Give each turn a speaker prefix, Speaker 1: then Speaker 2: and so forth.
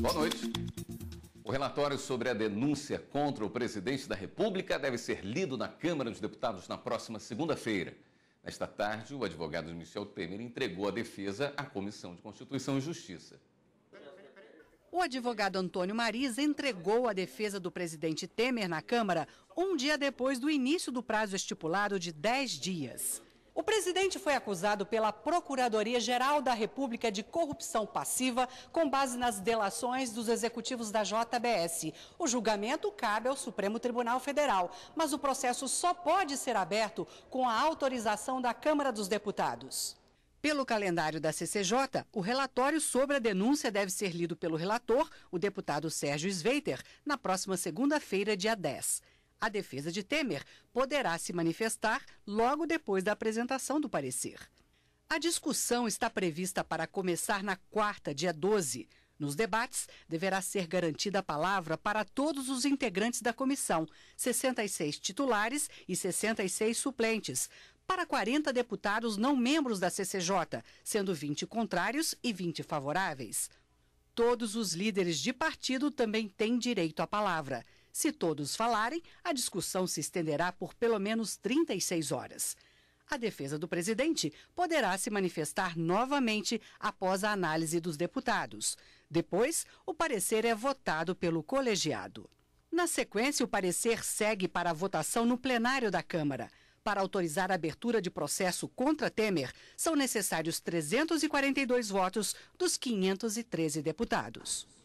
Speaker 1: Boa noite. O relatório sobre a denúncia contra o presidente da República deve ser lido na Câmara dos Deputados na próxima segunda-feira. Nesta tarde, o advogado Michel Temer entregou a defesa à Comissão de Constituição e Justiça.
Speaker 2: O advogado Antônio Mariz entregou a defesa do presidente Temer na Câmara um dia depois do início do prazo estipulado de 10 dias. O presidente foi acusado pela Procuradoria-Geral da República de corrupção passiva com base nas delações dos executivos da JBS. O julgamento cabe ao Supremo Tribunal Federal, mas o processo só pode ser aberto com a autorização da Câmara dos Deputados. Pelo calendário da CCJ, o relatório sobre a denúncia deve ser lido pelo relator, o deputado Sérgio Sveiter, na próxima segunda-feira, dia 10. A defesa de Temer poderá se manifestar logo depois da apresentação do parecer. A discussão está prevista para começar na quarta, dia 12. Nos debates, deverá ser garantida a palavra para todos os integrantes da comissão, 66 titulares e 66 suplentes, para 40 deputados não membros da CCJ, sendo 20 contrários e 20 favoráveis. Todos os líderes de partido também têm direito à palavra. Se todos falarem, a discussão se estenderá por pelo menos 36 horas. A defesa do presidente poderá se manifestar novamente após a análise dos deputados. Depois, o parecer é votado pelo colegiado. Na sequência, o parecer segue para a votação no plenário da Câmara. Para autorizar a abertura de processo contra Temer, são necessários 342 votos dos 513 deputados.